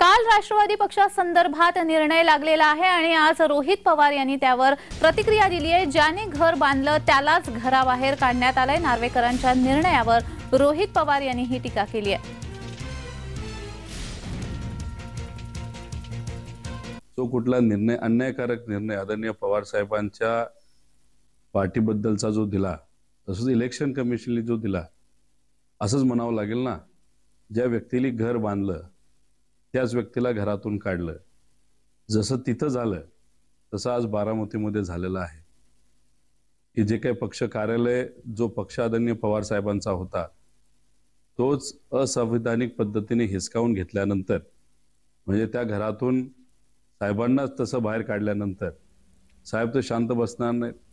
काल राष्ट्रवादी पक्षासंदर्भात निर्णय लागलेला आहे आणि आज रोहित पवार यांनी त्यावर प्रतिक्रिया दिली आहे ज्याने घर बांधलं त्यालाच घराबाहेर काढण्यात आलंय नार्वेकरांच्या निर्णयावर रोहित पवार यांनी ही टीका केली आहे तो कुठला निर्णय अन्यायकारक निर्णय आदरणीय पवार साहेबांच्या पार्टीबद्दलचा जो दिला तसंच इलेक्शन कमिशनने जो दिला असंच म्हणावं लागेल ना ज्या व्यक्तीने घर बांधलं त्याच व्यक्तीला घरातून काढलं जसं तिथं झालं तसं आज बारामतीमध्ये झालेलं आहे की जे काही पक्ष कार्यालय जो पक्ष पवार साहेबांचा होता तोच असंविधानिक पद्धतीने हिसकावून घेतल्यानंतर म्हणजे त्या घरातून साहेबांनाच तसं बाहेर काढल्यानंतर साहेब तर शांत बसणार नाहीत